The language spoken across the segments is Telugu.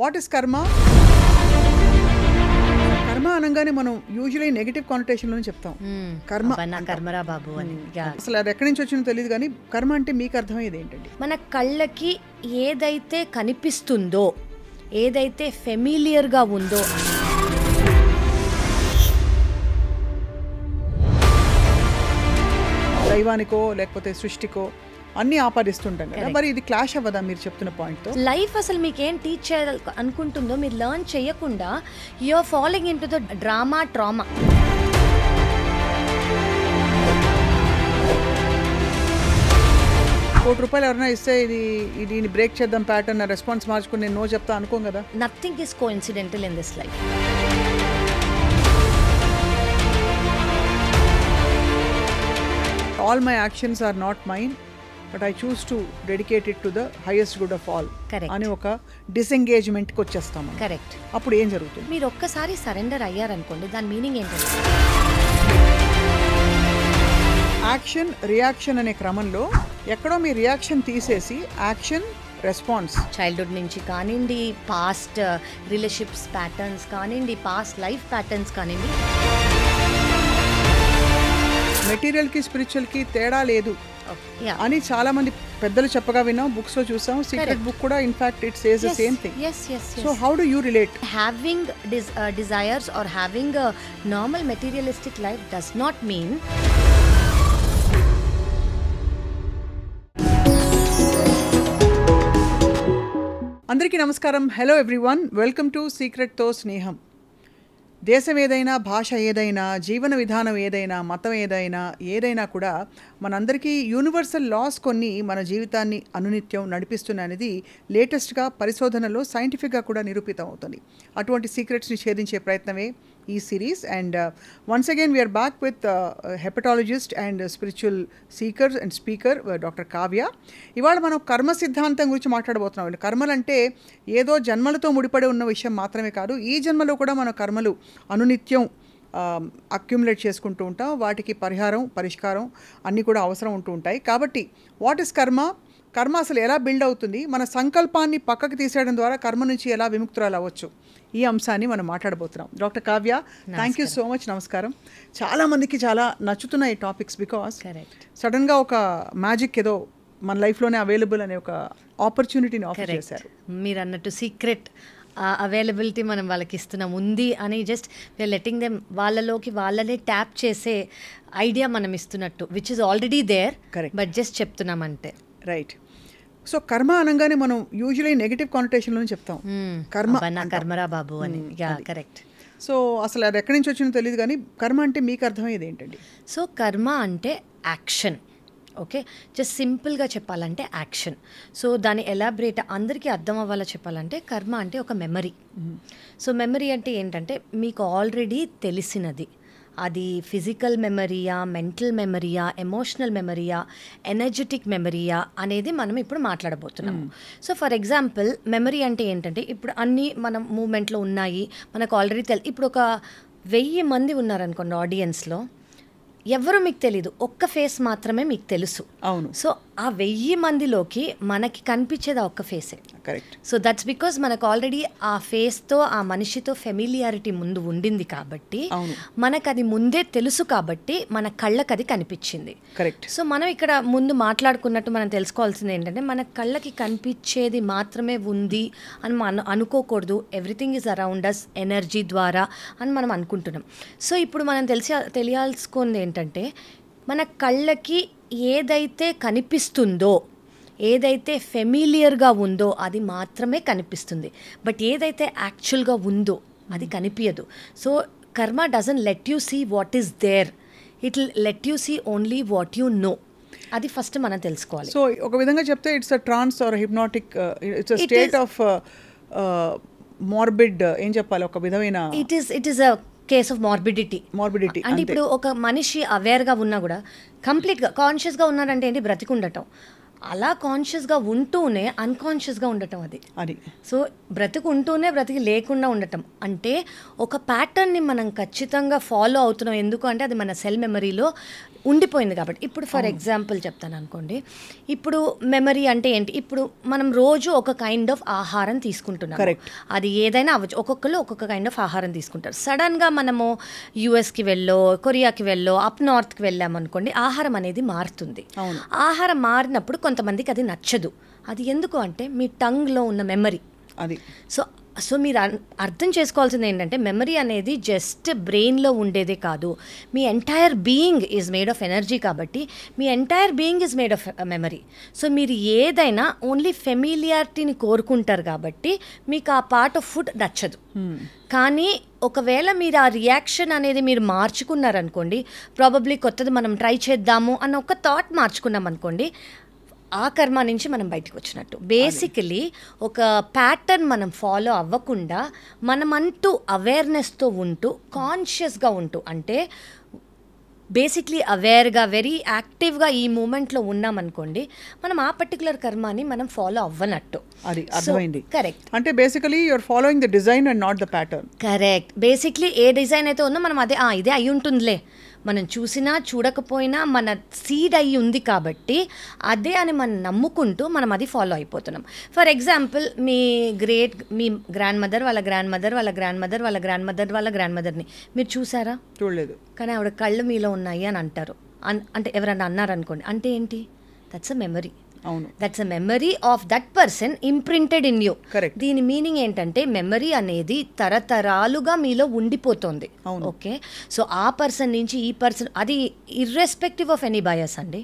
వాట్ ఇస్ కర్మ కర్మ అనగానే మనం యూజువలీ నెగిటివ్ కాన్టేషన్లోనే చెప్తాం కర్మ hmm. కర్మరా బాబు అని hmm. అసలు అది ఎక్కడి నుంచి వచ్చిందో తెలియదు కానీ కర్మ అంటే మీకు అర్థం అర్థమయ్యేది ఏంటండి మన కళ్ళకి ఏదైతే కనిపిస్తుందో ఏదైతే ఫెమిలియర్గా ఉందో దైవానికో లేకపోతే సృష్టికో అన్ని ఆపాదిస్తుంటాం కదా మరి ఇది క్లాష్ అవ్వదా మీరు చెప్తున్న పాయింట్తో లైఫ్ అసలు మీకు ఏం టీచ్ చేయాలి అనుకుంటుందో మీరు లర్న్ చేయకుండా you are following in to the drama trauma కోటి రూపాయలు ఎవరైనా ఇస్తే ఇది దీన్ని బ్రేక్ చేద్దాం ప్యాటర్న్ రెస్పాన్స్ మార్చుకుని నేను నో చెప్తా అనుకోం కదా nothing is coincidental in this life all my actions are not mind but I choose to dedicate it to the highest good of all అని ఒక డిసెంగేజ్మెంట్ కి వచ్చేస్తాము కరెక్ట్ అప్పుడు ఏం జరుగుతుంది మీరు ఒక్కసారి సరెండర్ అయ్యారనుకోండి దాని మీనింగ్ ఏంటంటే యాక్షన్ రియాక్షన్ అనే క్రమంలో ఎక్కడో మీ రియాక్షన్ తీసేసి యాక్షన్ రెస్పాన్స్ చైల్డ్హుడ్ నుంచి కానివ్వండి పాస్ట్ రిలేషన్షిప్స్ ప్యాటర్న్స్ కానివ్వండి పాస్ట్ లైఫ్ ప్యాటర్న్స్ కానివ్వండి మెటీరియల్కి స్పిరిచువల్కి తేడా లేదు అని చాలా మంది పెద్దలు చెప్పగా విన్నాం బుక్స్ లో చూసాం సీక్రెట్ బుక్ కూడా in fact it says the same thing so how do you relate having desires or having normal materialistic life does not mean అందరికీ నమస్కారం హలో ఎవ్రీవన్ వెల్కమ్ టు సీక్రెట్తో స్నేహం దేశం ఏదైనా భాష ఏదైనా జీవన విధానం ఏదైనా మతం ఏదైనా ఏదైనా కూడా మనందరికీ యూనివర్సల్ లాస్ కొన్ని మన జీవితాన్ని అనునిత్యం నడిపిస్తున్న అనేది లేటెస్ట్గా పరిశోధనలో సైంటిఫిక్గా కూడా నిరూపితం అవుతుంది అటువంటి సీక్రెట్స్ని ఛేదించే ప్రయత్నమే ఈ series and once uh, once again back with hepatologist and spiritual seekers and speaker doctor Kavya ఇవాళ మనం కర్మ సిద్ధాంతం గురించి మాట్లాడబోతున్నాం వీళ్ళు కర్మలంటే ఏదో జన్మలతో ముడిపడి ఉన్న విషయం మాత్రమే కాదు ఈ జన్మలో కూడా మన కర్మలు అనునిత్యం అక్యుములేట్ చేసుకుంటూ ఉంటాం వాటికి పరిహారం పరిష్కారం అన్నీ కూడా అవసరం ఉంటూ ఉంటాయి కాబట్టి వాట్ ఇస్ కర్మ కర్మ అసలు ఎలా బిల్డ్ అవుతుంది మన సంకల్పాన్ని పక్కకు తీసేయడం ద్వారా కర్మ నుంచి ఎలా విముక్తురాలు అవ్వచ్చు ఈ అంశాన్ని మనం మాట్లాడబోతున్నాం doctor Kavya thank you so much నమస్కారం చాలామందికి చాలా నచ్చుతున్నాయి టాపిక్స్ బికాస్ గా ఒక మ్యాజిక్ ఏదో మన లైఫ్లోనే అవైలబుల్ అనే ఒక ఆపర్చునిటీని ఆఫర్ చేశారు మీరు అన్నట్టు సీక్రెట్ అవైలబిలిటీ మనం వాళ్ళకి ఇస్తున్నాం ఉంది అని జస్ట్ వీఆర్ లెటింగ్ దెమ్ వాళ్ళలోకి వాళ్ళనే ట్యాప్ చేసే ఐడియా మనం ఇస్తున్నట్టు which is already there but just చెప్తున్నాం అంటే రైట్ సో కర్మ అనగానే మనం యూజువలీ నెగిటివ్ కాన్టేషన్లో చెప్తాం కర్మ కర్మరా బాబు అని కరెక్ట్ సో అసలు అది ఎక్కడి నుంచి వచ్చిందో తెలియదు కానీ కర్మ అంటే మీకు అర్థమయ్యేది ఏంటండి సో కర్మ అంటే యాక్షన్ ఓకే జస్ట్ సింపుల్గా చెప్పాలంటే యాక్షన్ సో దాని ఎలాబరేట్ అందరికీ అర్థం అవ్వాలో చెప్పాలంటే కర్మ అంటే ఒక మెమరీ సో మెమరీ అంటే ఏంటంటే మీకు ఆల్రెడీ తెలిసినది అది ఫిజికల్ మెమరీయా మెంటల్ మెమరీయా ఎమోషనల్ మెమరీయా ఎనర్జెటిక్ మెమరీయా అనేది మనం ఇప్పుడు మాట్లాడబోతున్నాము సో ఫర్ ఎగ్జాంపుల్ మెమరీ అంటే ఏంటంటే ఇప్పుడు అన్నీ మనం మూమెంట్లో ఉన్నాయి మనకు ఆల్రెడీ తెలి ఇప్పుడు ఒక వెయ్యి మంది ఉన్నారనుకోండి ఆడియన్స్లో ఎవరు మీకు తెలీదు ఒక్క ఫేస్ మాత్రమే మీకు తెలుసు అవును సో ఆ వెయ్యి మందిలోకి మనకి కనిపించేది ఒక్క ఫేసే కరెక్ట్ సో దట్స్ బికాస్ మనకు ఆల్రెడీ ఆ ఫేస్తో ఆ మనిషితో ఫెమిలియారిటీ ముందు ఉండింది కాబట్టి మనకు అది ముందే తెలుసు కాబట్టి మన కళ్ళకి అది కనిపించింది కరెక్ట్ సో మనం ఇక్కడ ముందు మాట్లాడుకున్నట్టు మనం తెలుసుకోవాల్సింది ఏంటంటే మన కళ్ళకి కనిపించేది మాత్రమే ఉంది అని మనం అనుకోకూడదు everything is around us energy ద్వారా అని మనం అనుకుంటున్నాం సో ఇప్పుడు మనం తెలిసి తెలియాల్సుకుంది ఏంటంటే ఏంటంటే మన కళ్ళకి ఏదైతే కనిపిస్తుందో ఏదైతే ఫెమిలియర్గా ఉందో అది మాత్రమే కనిపిస్తుంది బట్ ఏదైతే యాక్చువల్గా ఉందో అది hmm. కనిపించదు so karma doesn't let you see what is there it let you see only what you know అది ఫస్ట్ మనం తెలుసుకోవాలి సో ఒక విధంగా చెప్తే it's a trance or hypnotic uh, it's state of morbid uh, uh, ఏం చెప్పాలి ఒక విధమైన it is it is a case of morbidity morbidity అంటే ఇప్పుడు ఒక మనిషి అవేర్గా ఉన్నా కూడా కంప్లీట్గా కాన్షియస్గా ఉన్నాడంటే ఏంటి బ్రతికుండటం అలా కాన్షియస్గా ఉంటూనే అన్కాన్షియస్గా ఉండటం అది అది సో బ్రతికి ఉంటూనే బ్రతికి లేకుండా ఉండటం అంటే ఒక ప్యాటర్న్ని మనం ఖచ్చితంగా ఫాలో అవుతున్నాం ఎందుకు అంటే అది మన సెల్ మెమరీలో ఉండిపోయింది కాబట్టి ఇప్పుడు ఫర్ ఎగ్జాంపుల్ చెప్తాను అనుకోండి ఇప్పుడు మెమరీ అంటే ఏంటి ఇప్పుడు మనం రోజు ఒక కైండ్ ఆఫ్ ఆహారం తీసుకుంటున్నాం అది ఏదైనా అవ్వచ్చు ఒక్కొక్కరు ఒక్కొక్క కైండ్ ఆఫ్ ఆహారం తీసుకుంటారు సడన్గా మనము యుఎస్కి వెళ్ళో కొరియాకి వెళ్ళో అప్ నార్త్కి వెళ్ళామనుకోండి ఆహారం అనేది మారుతుంది ఆహారం మారినప్పుడు కొంతమందికి అది నచ్చదు అది ఎందుకు అంటే మీ టంగ్లో ఉన్న మెమరీ అది సో సో మీరు అర్థం చేసుకోవాల్సింది ఏంటంటే మెమరీ అనేది జస్ట్ బ్రెయిన్లో ఉండేదే కాదు మీ entire being is made of energy కాబట్టి మీ entire being is made of memory so మీరు ఏదైనా ఓన్లీ ఫెమిలియారిటీని కోరుకుంటారు కాబట్టి మీకు ఆ పార్ట్ ఆఫ్ ఫుడ్ నచ్చదు hmm. కానీ ఒకవేళ మీరు ఆ రియాక్షన్ అనేది మీరు మార్చుకున్నారనుకోండి ప్రాబబ్లీ కొత్తది మనం ట్రై చేద్దాము అన్న ఒక థాట్ మార్చుకున్నాం అనుకోండి ఆ కర్మ నుంచి మనం బయటకు వచ్చినట్టు బేసికలీ ఒక ప్యాటర్న్ మనం ఫాలో అవ్వకుండా మనమంటూ అవేర్నెస్తో ఉంటూ కాన్షియస్గా ఉంటూ అంటే బేసిక్లీ అవేర్గా వెరీ యాక్టివ్గా ఈ మూమెంట్లో ఉన్నామనుకోండి మనం ఆ పర్టికులర్ కర్మాని మనం ఫాలో అవ్వనట్టు అది అర్థమైంది కరెక్ట్ అంటే basically you are following the design and not the pattern correct basically ఏ డిజైన్ అయితే ఉందో మనం అదే ఇదే అయి ఉంటుందిలే మనం చూసినా చూడకపోయినా మన సీడ్ అయ్యి ఉంది కాబట్టి అదే అని మనం నమ్ముకుంటూ మనం అది ఫాలో అయిపోతున్నాం ఫర్ ఎగ్జాంపుల్ మీ గ్రేట్ మీ గ్రాండ్ మదర్ వాళ్ళ గ్రాండ్ మదర్ వాళ్ళ గ్రాండ్ మదర్ వాళ్ళ గ్రాండ్ మదర్ వాళ్ళ గ్రాండ్ మదర్ని మీరు చూసారా చూడలేదు కానీ ఆవిడ కళ్ళు మీలో ఉన్నాయి అని అంటారు అంటే ఎవరన్నా అన్నారనుకోండి అంటే ఏంటి that's a memory that's a memory of that person imprinted in you దీని మీనింగ్ ఏంటంటే మెమరీ అనేది తరతరాలుగా మీలో ఉండిపోతుంది ఓకే సో ఆ పర్సన్ నుంచి ఈ పర్సన్ అది ఇర్రెస్పెక్టివ్ ఆఫ్ ఎనీ బయస్ అండి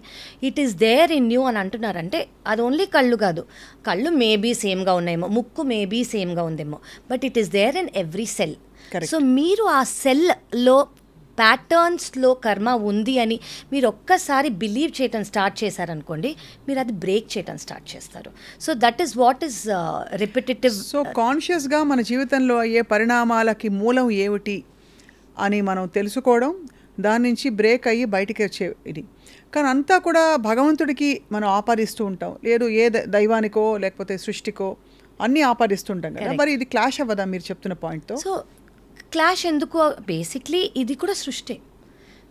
it is there in you అని అంటున్నారంటే అది ఓన్లీ కళ్ళు కాదు కళ్ళు మేబీ సేమ్గా ఉన్నాయేమో ముక్కు మేబీ సేమ్గా ఉందేమో but it is there in every cell so మీరు ఆ సెల్లో ప్యాటర్న్స్లో కర్మ ఉంది అని మీరు ఒక్కసారి బిలీవ్ చేయటం స్టార్ట్ చేశారనుకోండి మీరు అది బ్రేక్ చేయటం స్టార్ట్ చేస్తారు so that is what is repetitive so కాన్షియస్గా మన జీవితంలో అయ్యే పరిణామాలకి మూలం ఏమిటి అని మనం తెలుసుకోవడం దాని నుంచి బ్రేక్ అయ్యి బయటికి వచ్చే ఇది కానీ అంతా కూడా భగవంతుడికి మనం ఆపాదిస్తూ ఉంటాం లేదు ఏ దైవానికో లేకపోతే సృష్టికో అన్నీ ఆపాదిస్తుంటాం కదా మరి ఇది క్లాష్ అవ్వదా మీరు చెప్తున్న పాయింట్తో సో క్లాష్ ఎందుకు బేసిక్లీ ఇది కూడా సృష్టి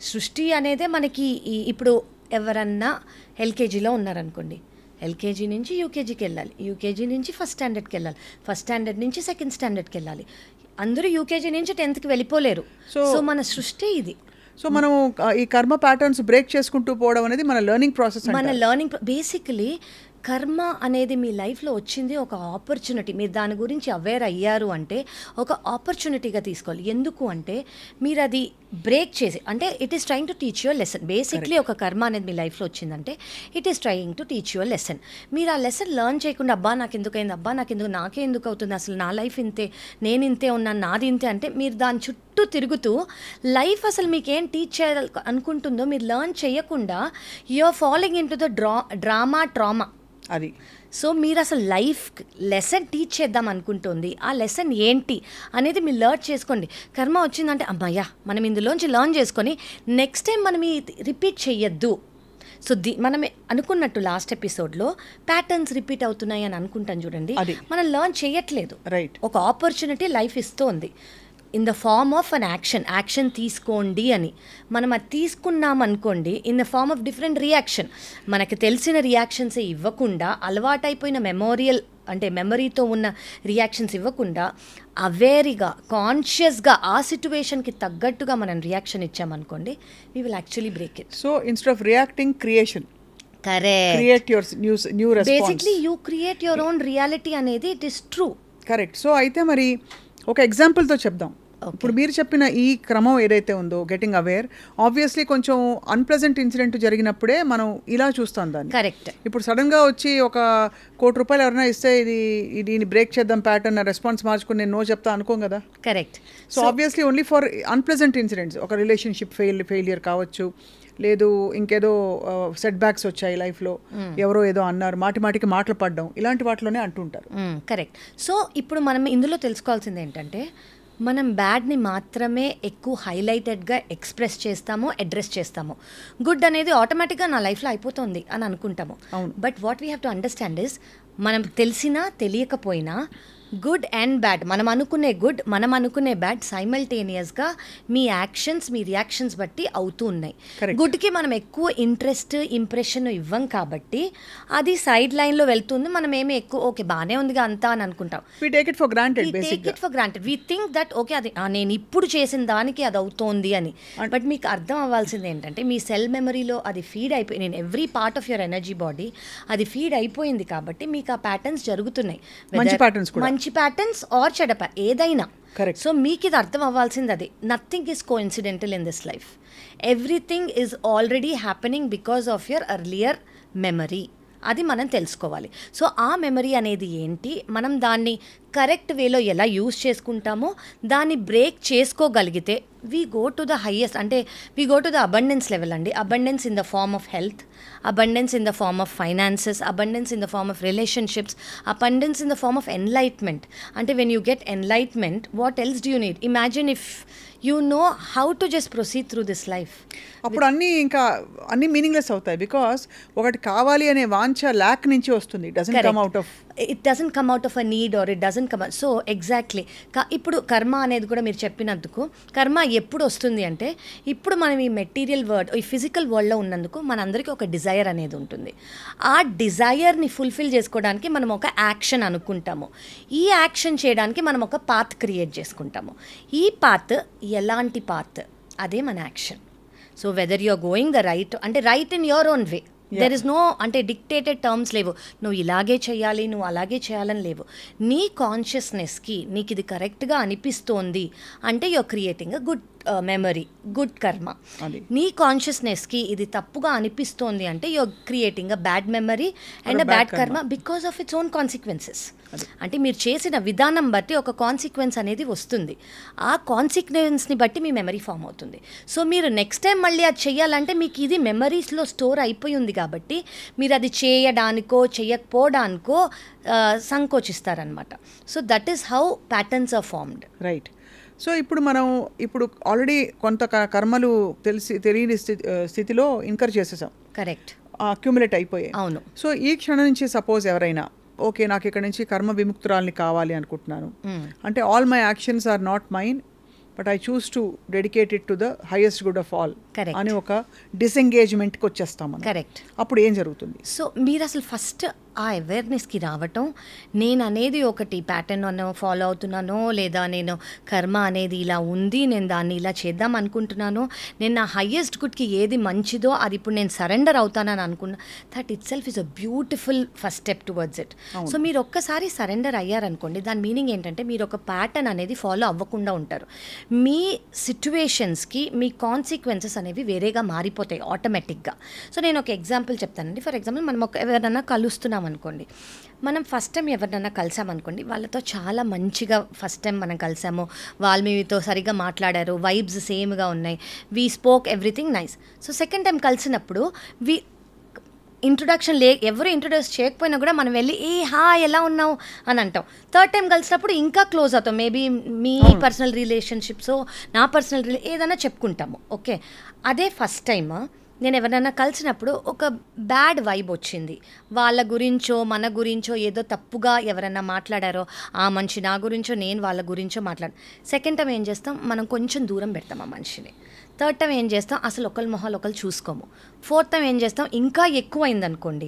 సృష్టి అనేదే మనకి ఇప్పుడు ఎవరన్నా ఎల్కేజీలో ఉన్నారనుకోండి ఎల్కేజీ నుంచి యూకేజీకి వెళ్ళాలి యూకేజీ నుంచి ఫస్ట్ స్టాండర్డ్కి వెళ్ళాలి ఫస్ట్ స్టాండర్డ్ నుంచి సెకండ్ స్టాండర్డ్కి వెళ్ళాలి అందరూ యూకేజీ నుంచి టెన్త్కి వెళ్ళిపోలేరు సో మన సృష్టి ఇది సో మనం ఈ కర్మ ప్యాటర్న్స్ బ్రేక్ చేసుకుంటూ పోవడం అనేది మన లెర్నింగ్ ప్రాసెస్ మన లెర్నింగ్ బేసికలీ కర్మ అనేది మీ లైఫ్లో వచ్చింది ఒక ఆపర్చునిటీ మీరు దాని గురించి అవేర్ అయ్యారు అంటే ఒక ఆపర్చునిటీగా తీసుకోవాలి ఎందుకు అంటే మీరు అది బ్రేక్ చేసి అంటే it is trying to teach your lesson basically ఒక కర్మ అనేది మీ లైఫ్లో వచ్చిందంటే it is trying to teach your lesson మీరు ఆ లెసన్ లెర్న్ చేయకుండా అబ్బా నాకు అయింది అబ్బా నాకు ఎందుకు నాకే ఎందుకు అవుతుంది అసలు నా లైఫ్ ఇంతే నేను ఇంతే ఉన్నాను నాది ఇంతే అంటే మీరు దాని చుట్టూ తిరుగుతూ లైఫ్ అసలు మీకేం టీచ్ చేయాలి అనుకుంటుందో మీరు లెర్న్ చేయకుండా you are following in to the డ్రా డ్రామా ట్రామా అది సో మీరు అసలు లైఫ్ లెసన్ టీచ్ చేద్దాం అనుకుంటుంది ఆ లెసన్ ఏంటి అనేది మీరు లర్న్ చేసుకోండి కర్మ వచ్చిందంటే అమ్మయ్యా మనం ఇందులోంచి లర్న్ చేసుకొని నెక్స్ట్ టైం మనం రిపీట్ చేయొద్దు సో ది మనం అనుకున్నట్టు లాస్ట్ ఎపిసోడ్లో ప్యాటర్న్స్ రిపీట్ అవుతున్నాయి అని అనుకుంటాం చూడండి మనం లర్న్ చేయట్లేదు రైట్ ఒక ఆపర్చునిటీ లైఫ్ ఇస్తోంది in the form of an action action తీసుకోండి అని మనం అది తీసుకున్నాం అనుకోండి in the form of different reaction మనకు తెలిసిన రియాక్షన్సే ఇవ్వకుండా అలవాటైపోయిన మెమోరియల్ అంటే మెమరీతో ఉన్న రియాక్షన్స్ ఇవ్వకుండా అవేరిగా కాన్షియస్గా ఆ సిచ్యువేషన్కి తగ్గట్టుగా మనం రియాక్షన్ ఇచ్చామనుకోండి we will actually break it so instead of reacting creation correct create your news new basically you create your own reality అనేది it is true correct so అయితే మరి ఒక ఎగ్జాంపుల్తో చెప్దాం ఇప్పుడు మీరు చెప్పిన ఈ క్రమం ఏదైతే ఉందో గెటింగ్ అవేర్ ఆబ్వియస్లీ కొంచెం అన్ప్లెజెంట్ ఇన్సిడెంట్ జరిగినప్పుడే మనం ఇలా చూస్తాం దాన్ని కరెక్ట్ ఇప్పుడు సడన్ గా వచ్చి ఒక కోటి రూపాయలు ఎవరైనా ఇస్తే ఇది దీన్ని బ్రేక్ చేద్దాం ప్యాటర్న్ రెస్పాన్స్ మార్చుకుని నేను నో చెప్తా అనుకోం కదా correct so obviously only for unpleasant incidents ఒక రిలేషన్షిప్ ఫెయిల్ ఫెయిలియర్ కావచ్చు లేదు ఇంకేదో సెట్ uh, బ్యాక్స్ వచ్చాయి లైఫ్లో hmm. ఎవరో ఏదో అన్నారు మాటి మాటికి మాటలు పడడం ఇలాంటి వాటిలోనే అంటుంటారు కరెక్ట్ సో ఇప్పుడు మనం ఇందులో తెలుసుకోవాల్సింది ఏంటంటే మనం బ్యాడ్ని మాత్రమే ఎక్కువ హైలైటెడ్గా ఎక్స్ప్రెస్ చేస్తాము అడ్రస్ చేస్తాము గుడ్ అనేది ఆటోమేటిక్గా నా లైఫ్లో అయిపోతుంది అని అనుకుంటాము but what we have to understand is మనం తెలిసినా తెలియకపోయినా గుడ్ అండ్ బ్యాడ్ మనం అనుకునే గుడ్ మనం అనుకునే బ్యాడ్ సైమల్టేనియస్గా మీ యాక్షన్స్ మీ రియాక్షన్స్ బట్టి అవుతూ ఉన్నాయి గుడ్కి మనం ఎక్కువ ఇంట్రెస్ట్ ఇంప్రెషన్ ఇవ్వం కాబట్టి అది సైడ్ లైన్లో వెళ్తుంది మనం ఏమి ఎక్కువ ఓకే బాగానే ఉంది అంతా అని అనుకుంటాం టేక్ థింక్ దట్ ఓకే అది నేను ఇప్పుడు చేసిన దానికి అది అవుతోంది అని బట్ మీకు అర్థం అవ్వాల్సింది ఏంటంటే మీ సెల్ మెమరీలో అది ఫీడ్ అయిపోయి నేను every part of your energy body అది ఫీడ్ అయిపోయింది కాబట్టి మీకు ఆ ప్యాటర్న్స్ జరుగుతున్నాయి మంచి మంచి ప్యాటర్న్స్ ఆర్ చెడప ఏదైనా కరెక్ట్ సో మీకు ఇది అర్థం అవ్వాల్సింది అదే nothing is incidental in this life everything is already happening because of your earlier memory అది మనం తెలుసుకోవాలి సో ఆ మెమరీ అనేది ఏంటి మనం దాన్ని కరెక్ట్ వేలో ఎలా యూస్ చేసుకుంటామో దాన్ని బ్రేక్ చేసుకోగలిగితే we go to the highest అంటే we go to the abundance level అండి abundance in the form of health abundance in the form of finances abundance in the form of relationships abundance in the form of enlightenment అంటే when you get enlightenment what else do you need imagine if you know how to just proceed through this life అప్పుడు అన్ని ఇంకా అన్ని మీనింగ్లెస్ అవుతాయి బికాస్ ఒకటి కావాలి అనే వాంఛ లాక్ నుంచి వస్తుంది doesn't come out of it doesn't come out of a need or it doesn't doesn't command so exactly ఇప్పుడు కర్మ అనేది కూడా మీరు చెప్పినందుకు కర్మ ఎప్పుడు వస్తుంది అంటే ఇప్పుడు మనం ఈ మెటీరియల్ వరల్డ్ ఈ ఫిజికల్ వరల్డ్లో ఉన్నందుకు మనందరికీ ఒక డిజైర్ అనేది ఉంటుంది ఆ డిజైర్ని ఫుల్ఫిల్ చేసుకోవడానికి మనం ఒక యాక్షన్ అనుకుంటాము ఈ యాక్షన్ చేయడానికి మనం ఒక పాత్ క్రియేట్ చేసుకుంటాము ఈ పాత్ ఎలాంటి పాత్ అదే మన action so whether you are going the right అంటే right in your own way there is no అంటే డిక్టేటెడ్ టర్మ్స్ లేవు నువ్వు ఇలాగే చేయాలి నువ్వు అలాగే చేయాలని లేవు నీ కాన్షియస్నెస్కి నీకు ఇది కరెక్ట్గా అనిపిస్తోంది అంటే your creating a good memory good karma నీ కాన్షియస్నెస్కి ఇది తప్పుగా అనిపిస్తోంది అంటే your creating a bad memory and a bad karma because of its own consequences అంటే మీరు చేసిన విధానం బట్టి ఒక కాన్సిక్వెన్స్ అనేది వస్తుంది ఆ కాన్సిక్వెన్స్ని బట్టి మీ మెమరీ ఫామ్ అవుతుంది సో మీరు నెక్స్ట్ టైం మళ్ళీ అది చేయాలంటే మీకు ఇది మెమరీస్లో స్టోర్ అయిపోయి ఉంది కాబట్టి మీరు అది చేయడానికో చేయకపోవడానికో సంకోచిస్తారనమాట so that is how patterns are formed right so ఇప్పుడు మనం ఇప్పుడు ఆల్రెడీ కొంత కర్మలు తెలిసి తెలియని స్థితిలో ఇన్కర్ చేసేసాం కరెక్ట్ అక్యుములేట్ అయిపోయాయి అవును సో ఈ క్షణం నుంచి సపోజ్ ఎవరైనా ఓకే నాకు ఇక్కడ నుంచి కర్మ విముక్తురాలని కావాలి అనుకుంటున్నాను hmm. అంటే all my actions are not mine but I choose to dedicate to the highest good of all అని ఒక డిసెంగేజ్మెంట్కి వచ్చేస్తాం కరెక్ట్ అప్పుడు ఏం జరుగుతుంది సో మీరు అసలు ఫస్ట్ ఆ అవేర్నెస్కి రావటం నేను అనేది ఒకటి ప్యాటర్న్ ఫాలో అవుతున్నానో లేదా నేను కర్మ అనేది ఇలా ఉంది నేను దాన్ని ఇలా చేద్దాం అనుకుంటున్నానో నేను నా హయ్యెస్ట్ గుడ్కి ఏది మంచిదో అది ఇప్పుడు నేను సరెండర్ అవుతానని అనుకున్నా that itself is a beautiful first step towards it so మీరు ఒక్కసారి సరెండర్ అయ్యారనుకోండి దాని మీనింగ్ ఏంటంటే మీరు ఒక ప్యాటర్న్ అనేది ఫాలో అవ్వకుండా ఉంటారు మీ సిచ్యువేషన్స్కి మీ కాన్సిక్వెన్సెస్ అనేవి వేరేగా మారిపోతాయి ఆటోమేటిక్గా సో నేను ఒక ఎగ్జాంపుల్ చెప్తానండి ఫర్ ఎగ్జాంపుల్ మనం ఒక ఎవరైనా కలుస్తున్నాం అనుకోండి మనం ఫస్ట్ టైం ఎవరినైనా కలిసామనుకోండి వాళ్ళతో చాలా మంచిగా ఫస్ట్ టైం మనం కలిసాము వాళ్ళు మీతో సరిగ్గా మాట్లాడారు వైబ్స్ సేమ్గా ఉన్నాయి we spoke everything nice so second time కలిసినప్పుడు వి ఇంట్రొడక్షన్ లే ఎవరు ఇంట్రొడ్యూస్ చేయకపోయినా కూడా మనం వెళ్ళి ఏ హా ఎలా ఉన్నావు అని అంటాం థర్డ్ టైం కలిసినప్పుడు ఇంకా క్లోజ్ అవుతాం మేబీ మీ పర్సనల్ రిలేషన్షిప్స్ నా పర్సనల్ రిలే ఏదైనా చెప్పుకుంటాము ఓకే అదే ఫస్ట్ టైమ్ నేను ఎవరైనా కలిసినప్పుడు ఒక బ్యాడ్ వైబ్ వచ్చింది వాళ్ళ గురించో మన గురించో ఏదో తప్పుగా ఎవరైనా మాట్లాడారో ఆ మనిషి నా గురించో నేను వాళ్ళ గురించో మాట్లాడు సెకండ్ టైం ఏం చేస్తాం మనం కొంచెం దూరం పెడతాం ఆ మనిషిని థర్డ్ టైం ఏం చేస్తాం అసలు ఒకరి మొహాలు ఒకరు చూసుకోము ఫోర్త్ టైం ఏం చేస్తాం ఇంకా ఎక్కువ అయిందనుకోండి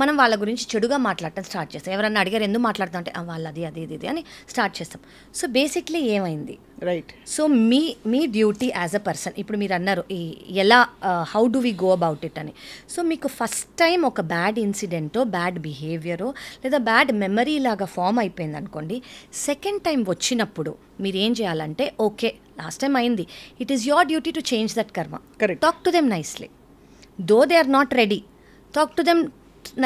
మనం వాళ్ళ గురించి చెడుగా మాట్లాడటం స్టార్ట్ చేస్తాం ఎవరన్నా అడిగారు ఎందుకు మాట్లాడతాం అంటే వాళ్ళు అది అది ఇది అని స్టార్ట్ చేస్తాం సో బేసిక్లీ ఏమైంది రైట్ సో మీ మీ డ్యూటీ యాజ్ అ పర్సన్ ఇప్పుడు మీరు అన్నారు ఎలా how do we go about it అని సో మీకు ఫస్ట్ టైం ఒక బ్యాడ్ ఇన్సిడెంటో బ్యాడ్ బిహేవియరో లేదా బ్యాడ్ మెమరీ లాగా ఫామ్ అయిపోయింది అనుకోండి సెకండ్ టైం వచ్చినప్పుడు మీరు ఏం చేయాలంటే ఓకే లాస్ట్ టైం అయింది it is your duty to change that karma talk to them nicely though they are not ready talk to them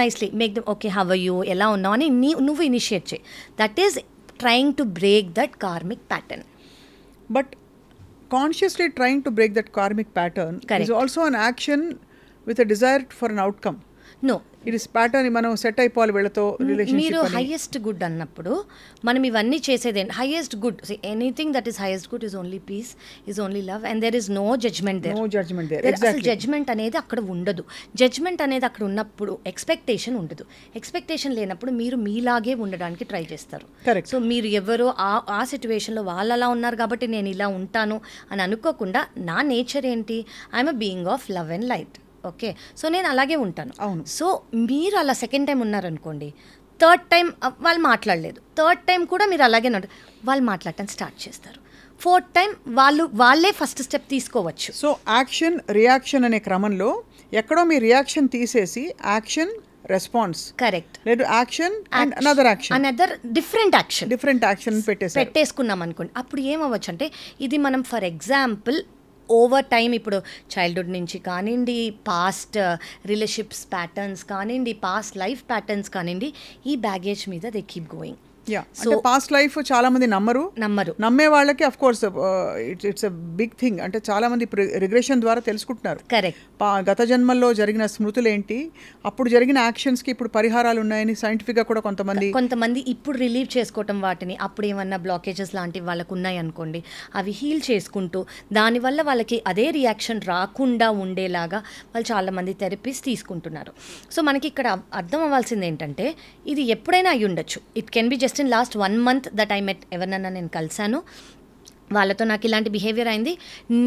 nicely make them okay how you ఎలా ఉన్నావు అని నీ నువ్వు ఇనిషియేట్ చేయి that is trying to break that karmic pattern but consciously trying to break that karmic pattern Correct. is also an action with a desire for an outcome. No it is అని మనం సెట్ అయిపోవాలి వీళ్ళతో మీరు హైయెస్ట్ గుడ్ అన్నప్పుడు మనం ఇవన్నీ చేసేదే highest good anything that is highest good is only peace is only love and there is no judgement there judgement అసలు జడ్జ్మెంట్ అనేది అక్కడ ఉండదు జడ్జ్మెంట్ అనేది అక్కడ ఉన్నప్పుడు ఎక్స్పెక్టేషన్ ఉండదు ఎక్స్పెక్టేషన్ లేనప్పుడు మీరు మీలాగే ఉండడానికి ట్రై చేస్తారు సో మీరు ఎవరో ఆ ఆ సిచ్యువేషన్లో వాళ్ళు అలా ఉన్నారు కాబట్టి నేను ఇలా ఉంటాను అని అనుకోకుండా నా నేచర్ ఏంటి I'm a being of love and light okay so నేను అలాగే ఉంటాను అవును సో మీరు అలా సెకండ్ టైం ఉన్నారనుకోండి థర్డ్ టైం వాళ్ళు మాట్లాడలేదు థర్డ్ టైం కూడా మీరు అలాగే వాళ్ళు మాట్లాడటం స్టార్ట్ చేస్తారు ఫోర్త్ టైం వాళ్ళు వాళ్ళే ఫస్ట్ స్టెప్ తీసుకోవచ్చు సో యాక్షన్ రియాక్షన్ అనే క్రమంలో ఎక్కడో మీ రియాక్షన్ తీసేసి యాక్షన్ రెస్పాన్స్ కరెక్ట్ లేదు action and another action another different action different action పెట్టేసి పెట్టేసుకున్నాం అనుకోండి అప్పుడు ఏమవ్వచ్చు అంటే ఇది మనం ఫర్ ఎగ్జాంపుల్ ఓవర్ టైం ఇప్పుడు చైల్డ్హుడ్ నుంచి కానివ్వండి పాస్ట్ రిలేషన్షిప్స్ ప్యాటర్న్స్ కానివ్వండి పాస్ట్ లైఫ్ ప్యాటర్న్స్ కానివ్వండి ఈ బ్యాగేజ్ మీద they keep going so past life చాలా మంది నమ్మరు నమ్మరు నమ్మే వాళ్ళకి of course it's it's big thing అంటే చాలా మంది రిగ్రెషన్ ద్వారా తెలుసుకుంటున్నారు గత జన్మల్లో జరిగిన స్మృతులు ఏంటి అప్పుడు జరిగిన యాక్షన్స్ కి ఇప్పుడు పరిహారాలు ఉన్నాయని సైంటిఫిక్ గా కూడా కొంతమంది కొంతమంది ఇప్పుడు రిలీవ్ చేసుకోవటం వాటిని అప్పుడు ఏమన్నా బ్లాకేజెస్ లాంటివి వాళ్ళకు ఉన్నాయి అనుకోండి అవి హీల్ చేసుకుంటూ దానివల్ల వాళ్ళకి అదే రియాక్షన్ రాకుండా ఉండేలాగా వాళ్ళు చాలా మంది థెరపీస్ తీసుకుంటున్నారు సో మనకి ఇక్కడ అర్థం అవ్వాల్సింది ఏంటంటే ఇది ఎప్పుడైనా అయి ఉండొచ్చు ఇట్ కెన్ బి జస్ట్ వచ్చిన last one month that I met ఎవరినన్నా నేను కలిశాను వాళ్ళతో నాకు ఇలాంటి బిహేవియర్ అయింది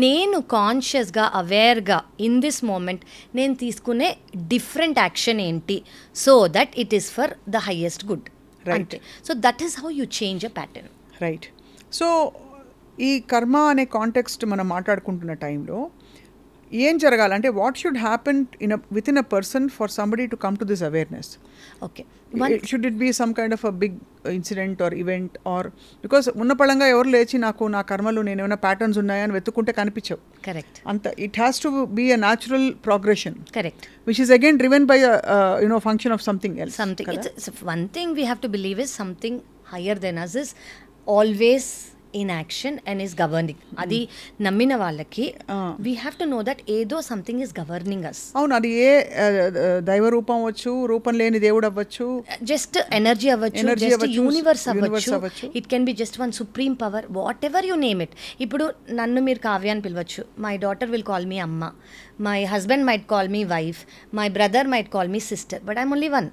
నేను కాన్షియస్గా అవేర్గా ఇన్ దిస్ మూమెంట్ నేను తీసుకునే డిఫరెంట్ యాక్షన్ ఏంటి so that it is for the highest good right so that is how you change a pattern right so ఈ కర్మ అనే కాంటెక్స్ట్ మనం మాట్లాడుకుంటున్న టైంలో ఏం జరగాలంటే what should happen in within a person for somebody to come to this awareness okay should it be some kind of a big incident or event or because ఉన్న పళంగా ఎవరు లేచి నాకు నా కర్మలు నేను ఏమైనా ప్యాటర్న్స్ ఉన్నాయని వెతుక్కుంటే కనిపించవు కరెక్ట్ అంత it has to be a natural progression correct which is again driven by you know function of something else something one thing we have to believe is something higher then us is always in action and is governing అది నమ్మిన వాళ్ళకి we have to know that ఏదో సంథింగ్ ఈస్ గవర్నింగ్ అస్ అవును అది ఏ దైవ రూపం అవ్వచ్చు రూపం లేని దేవుడు అవ్వచ్చు జస్ట్ ఎనర్జీ అవ్వచ్చు యూనివర్స్ అవ్వచ్చు it can be just one supreme power whatever you name it ఇప్పుడు నన్ను మీరు కావ్య అని పిలవచ్చు my daughter will call me amma my husband might call me wife my brother might call me sister but I'm only one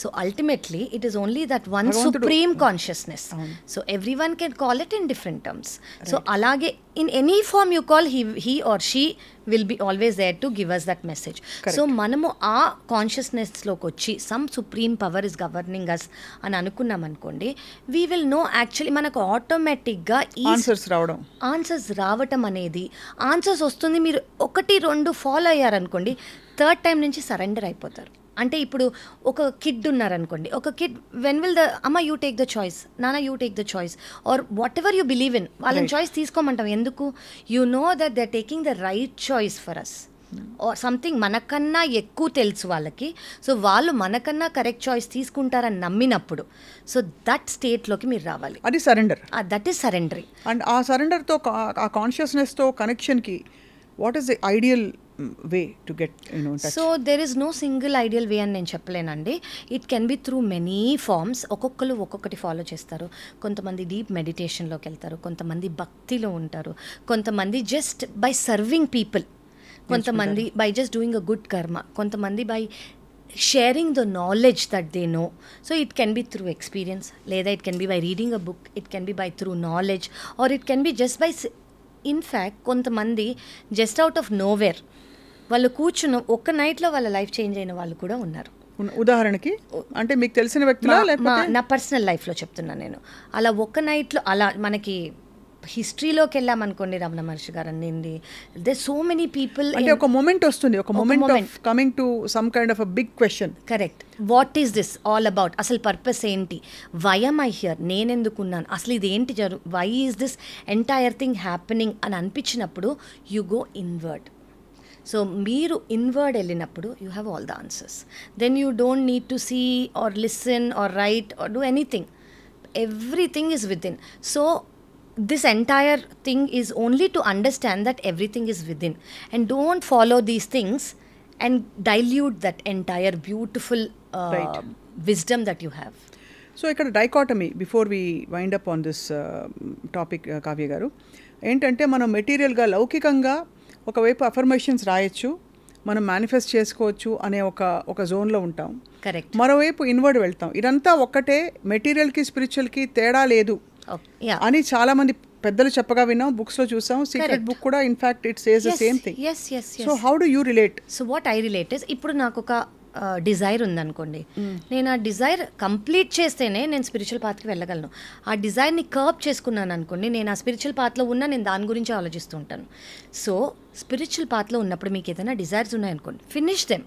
so ultimately it is only that one supreme consciousness so everyone can call it in different terms so అలాగే in any form you call he he or she will be always there to give us that message so మనము ఆ కాన్షియస్నెస్లోకి వచ్చి some supreme power is governing us అని అనుకున్నాం అనుకోండి వీ విల్ నో యాక్చువల్లీ మనకు ఆటోమేటిక్గా ఈ ఆన్సర్స్ రావడం ఆన్సర్స్ రావటం అనేది ఆన్సర్స్ వస్తుంది మీరు ఒకటి రెండు ఫాలో అయ్యారనుకోండి థర్డ్ టైం నుంచి సరెండర్ అయిపోతారు అంటే ఇప్పుడు ఒక కిడ్ ఉన్నారనుకోండి ఒక kid when will the amma you take the choice నానా you take the choice or whatever you believe in వాళ్ళని చాయిస్ తీసుకోమంటాం ఎందుకు you know that they taking the right choice for us or something మనకన్నా ఎక్కువ తెలుసు వాళ్ళకి సో వాళ్ళు మనకన్నా కరెక్ట్ చాయిస్ తీసుకుంటారని నమ్మినప్పుడు సో దట్ స్టేట్లోకి మీరు రావాలి అది surrender that is surrendering and ఆ సరెండర్తో ఆ కాన్షియస్నెస్తో కనెక్షన్కి what is the ideal way to get so there is no single ideal way అని నేను చెప్పలేనండి it can be through many forms ఒక్కొక్కరు ఒక్కొక్కటి ఫాలో చేస్తారు కొంతమంది డీప్ మెడిటేషన్లోకి వెళ్తారు కొంతమంది భక్తిలో ఉంటారు కొంతమంది జస్ట్ బై సర్వింగ్ పీపుల్ కొంతమంది by just doing a good karma కొంతమంది by sharing the knowledge that they know so it can be through experience లేదా it can be by reading a book it can be by through knowledge or it can be just by in fact కొంతమంది జస్ట్ అవుట్ ఆఫ్ నోవేర్ వాళ్ళు కూర్చున్న ఒక్క నైట్లో వాళ్ళ లైఫ్ చేంజ్ అయిన వాళ్ళు కూడా ఉన్నారు ఉదాహరణకి అంటే మీకు తెలిసిన వ్యక్తి నా పర్సనల్ లైఫ్లో చెప్తున్నాను నేను అలా ఒక్క నైట్లో అలా మనకి హిస్టరీలోకి వెళ్ళామనుకోండి రమణ మహర్షి గారు అన్నింది దే సో మెనీ పీపుల్ అంటే ఒక మూమెంట్ వస్తుంది ఒక moment coming to some kind of a big question correct what is this all about అసలు పర్పస్ ఏంటి వై ఐ హియర్ ఎందుకున్నాను అసలు ఇది ఏంటి జరు why is this entire thing happening అని అనిపించినప్పుడు యు గో ఇన్వర్డ్ సో మీరు ఇన్వర్డ్ వెళ్ళినప్పుడు you have all the answers then you don't need to see or listen or right are do anything everything is within so this entire thing is only to understand that everything is within and don't follow these things and dilute that entire beautiful wisdom that you have so ఇక్కడ dichotomy before we wind up on this topic Kavya గారు ఏంటంటే మనం మెటీరియల్గా లౌకికంగా ఒకవైపు అఫర్మేషన్స్ రాయొచ్చు మనం మేనిఫెస్ట్ చేసుకోవచ్చు అనే ఒక ఒక జోన్లో ఉంటాం కరెక్ట్ మరోవైపు ఇన్వర్డ్ వెళ్తాం ఇదంతా ఒక్కటే మెటీరియల్కి స్పిరిచువల్కి తేడా లేదు Oh, అని చాలా మంది పెద్దలు చెప్పగా విన్నాం బుక్స్ లో చూసాం సీక్రెట్ బుక్ కూడా in fact it's says the same thing so how do you relate so what I relate is ఇప్పుడు నాకు ఒక డిజైర్ ఉందనుకోండి నేను ఆ డిజైర్ కంప్లీట్ చేస్తేనే నేను స్పిరిచువల్ పాత్కి వెళ్ళగలను ఆ డిజైర్ని కర్బ్ చేసుకున్నాను అనుకోండి నేను ఆ స్పిరిచువల్ పాత్లో ఉన్నా నేను దాని గురించి ఆలోచిస్తూ ఉంటాను సో స్పిరిచువల్ పాత్లో ఉన్నప్పుడు మీకు ఏదైనా డిజైర్స్ ఉన్నాయనుకోండి finish them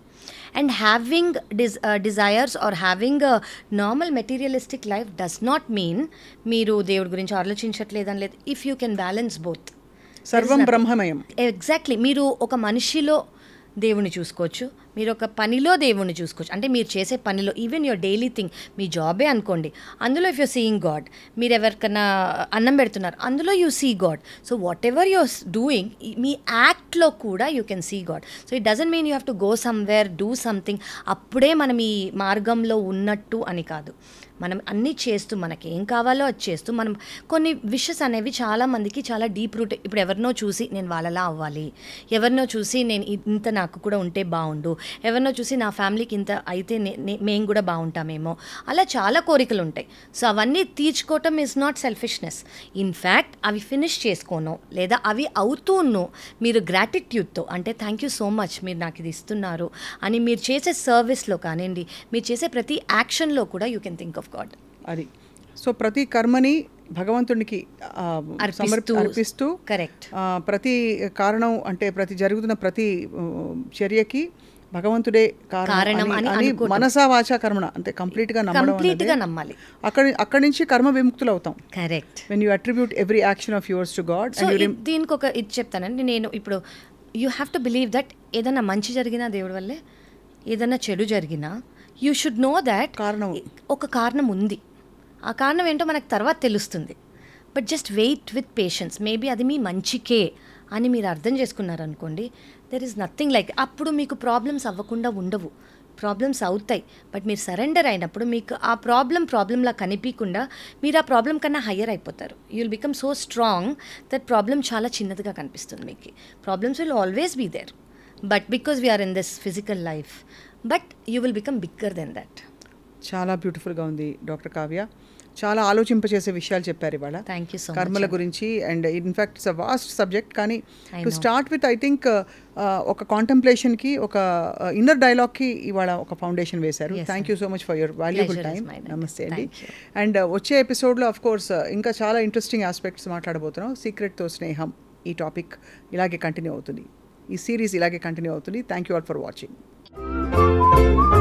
and having these desires or having normal materialistic life does not mean మీరు దేవుడి గురించి ఆలోచించట్లేదని లేదు if you can balance both సర్వం బ్రహ్మమయం ఎగ్జాక్ట్లీ మీరు ఒక మనిషిలో దేవుణ్ణి చూసుకోవచ్చు మీరు ఒక పనిలో దేవుణ్ణి చూసుకోవచ్చు అంటే మీరు చేసే పనిలో ఈవెన్ యువర్ డైలీ థింగ్ మీ జాబే అనుకోండి అందులో ఇఫ్ యూర్ సీయింగ్ గాడ్ మీరు ఎవరికన్నా అన్నం పెడుతున్నారు అందులో you see God so whatever you're doing మీ యాక్ట్లో కూడా you can see God so it doesn't mean you have to go somewhere do something అప్పుడే మనం ఈ మార్గంలో ఉన్నట్టు అని కాదు మనం అన్నీ చేస్తూ మనకి ఏం కావాలో అది చేస్తూ మనం కొన్ని విషెస్ అనేవి చాలామందికి చాలా డీప్ రూట్ ఇప్పుడు ఎవరినో చూసి నేను వాళ్ళలా అవ్వాలి ఎవరినో చూసి నేను ఇంత నాకు కూడా ఉంటే బాగుండు ఎవరినో చూసి నా ఫ్యామిలీకి ఇంత అయితే మేము కూడా బాగుంటామేమో అలా చాలా కోరికలు ఉంటాయి సో అవన్నీ తీర్చుకోవటం ఈజ్ నాట్ సెల్ఫిష్నెస్ ఇన్ఫ్యాక్ట్ అవి ఫినిష్ చేసుకోను లేదా అవి అవుతూను మీరు గ్రాటిట్యూడ్తో అంటే థ్యాంక్ యూ సో మచ్ మీరు నాకు ఇది ఇస్తున్నారు అని మీరు చేసే సర్వీస్లో కానివ్వండి మీరు చేసే ప్రతి యాక్షన్లో కూడా you can think of of God అది సో ప్రతి కర్మని భగవంతునికి సమర్పిస్తూ కరెక్ట్ ప్రతి కారణం అంటే ప్రతి జరుగుతున్న ప్రతి చర్యకి భగవంతుడే కారణం మనసా వాచ కర్మణ అంటే కంప్లీట్ గా కంప్లీట్ గా నమ్మాలి అక్కడ అక్కడి నుంచి కర్మ విముక్తులు అవుతాం correct when you attribute every action of yours to God దీనికి ఒక ఇది చెప్తానండి నేను ఇప్పుడు you have to believe that ఏదైనా మంచి జరిగినా దేవుడి వల్లే ఏదైనా చెడు జరిగినా యూ షుడ్ నో దాట్ కారణం ఒక కారణం ఉంది ఆ కారణం ఏంటో మనకు తర్వాత తెలుస్తుంది but just wait with patience maybe అది మీ మంచికే అని మీరు అర్థం చేసుకున్నారనుకోండి దెర్ ఈస్ నథింగ్ లైక్ అప్పుడు మీకు ప్రాబ్లమ్స్ అవ్వకుండా ఉండవు ప్రాబ్లమ్స్ అవుతాయి బట్ మీరు సరెండర్ అయినప్పుడు మీకు ఆ ప్రాబ్లం ప్రాబ్లంలా కనిపించకుండా మీరు ఆ ప్రాబ్లం కన్నా హయ్యర్ అయిపోతారు you will become so strong that problem చాలా చిన్నదిగా కనిపిస్తుంది మీకు problems will always be there but because we're in this physical life but you will become bigger then that చాలా బ్యూటిఫుల్గా ఉంది డాక్టర్ కావ్య చాలా ఆలోచింపచేసే విషయాలు చెప్పారు ఇవాళ థ్యాంక్ యూ సో కర్మల గురించి and in fact it's a vast subject కానీ to start with I think ఒక కాంటంప్లేషన్కి ఒక ఇన్నర్ uh, డైలాగ్కి ఇవాళ ఒక ఫౌండేషన్ వేశారు thank you so much for your valuable time నమస్తే అండి అండ్ వచ్చే ఎపిసోడ్లో అఫ్ కోర్స్ ఇంకా చాలా ఇంట్రెస్టింగ్ ఆస్పెక్ట్స్ మాట్లాడబోతున్నాం సీక్రెట్తో స్నేహం ఈ టాపిక్ ఇలాగే కంటిన్యూ అవుతుంది ఈ సిరీస్ ఇలాగే కంటిన్యూ అవుతుంది thank you all for watching Thank you.